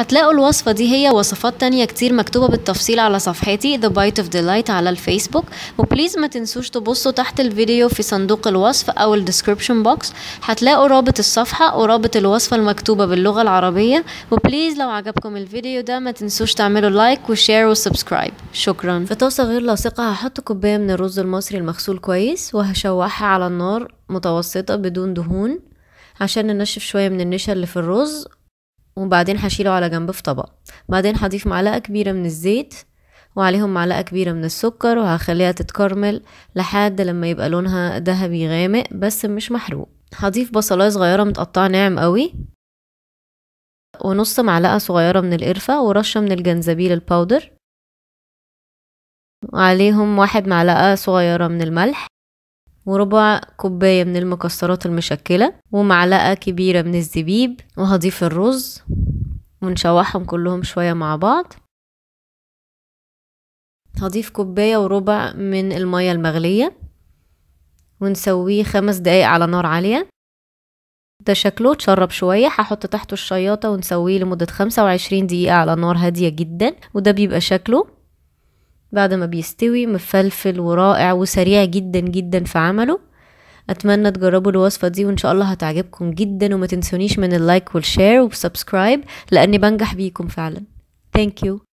هتلاقوا الوصفة دي هي وصفات تانية كتير مكتوبة بالتفصيل على صفحتي The Bite of Delight على الفيسبوك وبليز ما تنسوش تبصوا تحت الفيديو في صندوق الوصف أو الديسكريبشن بوكس هتلاقوا رابط الصفحة ورابط الوصفة المكتوبة باللغة العربية وبليز لو عجبكم الفيديو ده ما تنسوش تعملوا لايك وشير وسبسكرايب شكرا في طاسة غير لاصقة هحط كوباية من الرز المصري المغسول كويس وهشوحها على النار متوسطة بدون دهون عشان ننشف شوية من النشا اللي في الرز وبعدين هشيله على جنب في طبق بعدين هضيف معلقة كبيرة من الزيت وعليهم معلقة كبيرة من السكر وهخليها تتكرمل لحد لما يبقى لونها ذهبي غامق بس مش محروق هضيف بصلاية صغيرة متقطعة ناعم قوي ونص معلقة صغيرة من القرفة ورشة من الجنزبيل الباودر وعليهم واحد معلقة صغيرة من الملح وربع كوباية من المكسرات المشكلة ومعلقة كبيرة من الزبيب وهضيف الرز ونشوحهم كلهم شوية مع بعض هضيف كوباية وربع من المية المغلية ونسويه خمس دقايق على نار عالية ده شكله اتشرب شوية هحط تحته الشياطة ونسويه لمدة خمسة وعشرين دقيقة على نار هادية جدا وده بيبقى شكله بعد ما بيستوي مفلفل ورائع وسريع جدا جدا في عمله اتمنى تجربوا الوصفه دي وان شاء الله هتعجبكم جدا وما تنسونيش من اللايك والشير وسبسكرايب لاني بنجح بيكم فعلا ثانك يو